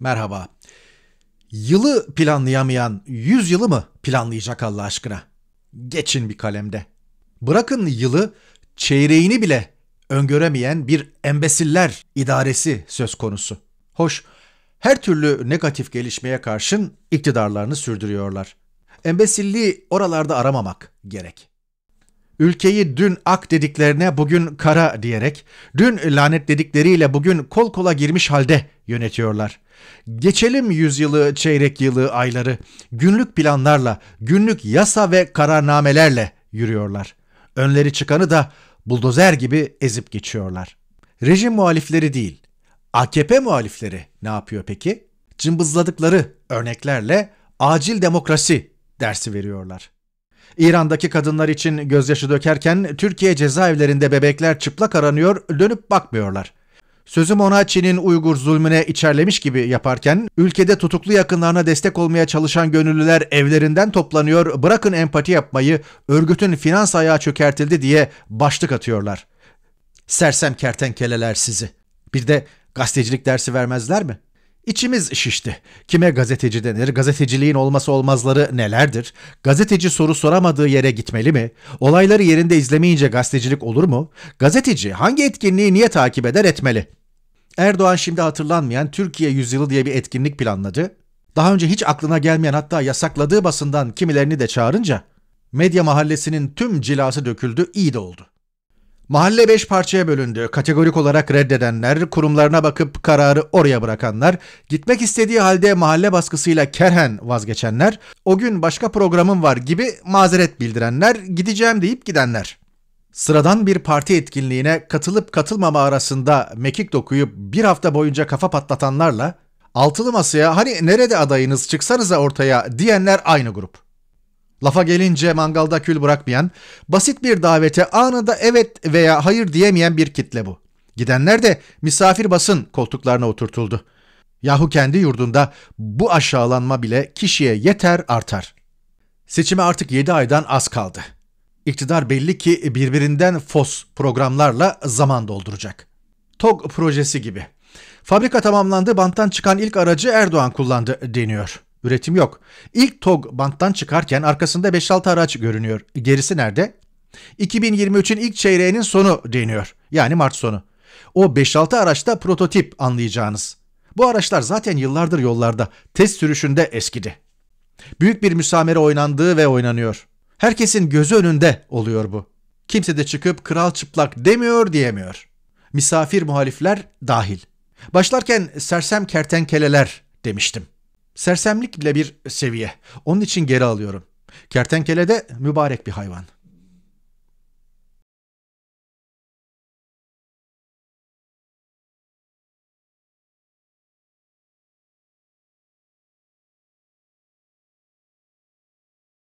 Merhaba. Yılı planlayamayan 100 yılı mı planlayacak Allah aşkına? Geçin bir kalemde. Bırakın yılı, çeyreğini bile öngöremeyen bir embesiller idaresi söz konusu. Hoş, her türlü negatif gelişmeye karşın iktidarlarını sürdürüyorlar. Embesilliği oralarda aramamak gerek. Ülkeyi dün ak dediklerine bugün kara diyerek, dün lanet dedikleriyle bugün kol kola girmiş halde yönetiyorlar. Geçelim yüzyılı, çeyrek yılı, ayları. Günlük planlarla, günlük yasa ve kararnamelerle yürüyorlar. Önleri çıkanı da buldozer gibi ezip geçiyorlar. Rejim muhalifleri değil, AKP muhalifleri ne yapıyor peki? Cımbızladıkları örneklerle acil demokrasi dersi veriyorlar. İran'daki kadınlar için gözyaşı dökerken Türkiye cezaevlerinde bebekler çıplak aranıyor, dönüp bakmıyorlar. Sözüm ona Çin'in Uygur zulmüne içerlemiş gibi yaparken ülkede tutuklu yakınlarına destek olmaya çalışan gönüllüler evlerinden toplanıyor, bırakın empati yapmayı, örgütün finans ayağı çökertildi diye başlık atıyorlar. Sersem kertenkeleler sizi. Bir de gazetecilik dersi vermezler mi? İçimiz şişti. Kime gazeteci denir? Gazeteciliğin olması olmazları nelerdir? Gazeteci soru soramadığı yere gitmeli mi? Olayları yerinde izlemeyince gazetecilik olur mu? Gazeteci hangi etkinliği niye takip eder etmeli?'' Erdoğan şimdi hatırlanmayan Türkiye Yüzyılı diye bir etkinlik planladı. Daha önce hiç aklına gelmeyen hatta yasakladığı basından kimilerini de çağırınca medya mahallesinin tüm cilası döküldü, iyi de oldu. Mahalle beş parçaya bölündü. Kategorik olarak reddedenler, kurumlarına bakıp kararı oraya bırakanlar, gitmek istediği halde mahalle baskısıyla kerhen vazgeçenler, o gün başka programım var gibi mazeret bildirenler, gideceğim deyip gidenler sıradan bir parti etkinliğine katılıp katılmama arasında mekik dokuyup bir hafta boyunca kafa patlatanlarla altılı masaya hani nerede adayınız çıksanıza ortaya diyenler aynı grup. Lafa gelince mangalda kül bırakmayan, basit bir davete anında evet veya hayır diyemeyen bir kitle bu. Gidenler de misafir basın koltuklarına oturtuldu. Yahu kendi yurdunda bu aşağılanma bile kişiye yeter artar. Seçime artık 7 aydan az kaldı. İktidar belli ki birbirinden fos programlarla zaman dolduracak. TOG projesi gibi. Fabrika tamamlandı, banttan çıkan ilk aracı Erdoğan kullandı deniyor. Üretim yok. İlk TOG banttan çıkarken arkasında 5-6 araç görünüyor. Gerisi nerede? 2023'ün ilk çeyreğinin sonu deniyor. Yani Mart sonu. O 5-6 araçta prototip anlayacağınız. Bu araçlar zaten yıllardır yollarda, test sürüşünde eskidi. Büyük bir müsamere oynandığı ve oynanıyor. Herkesin gözü önünde oluyor bu. Kimse de çıkıp kral çıplak demiyor diyemiyor. Misafir muhalifler dahil. Başlarken sersem kertenkeleler demiştim. Sersemlik bile bir seviye. Onun için geri alıyorum. Kertenkele de mübarek bir hayvan.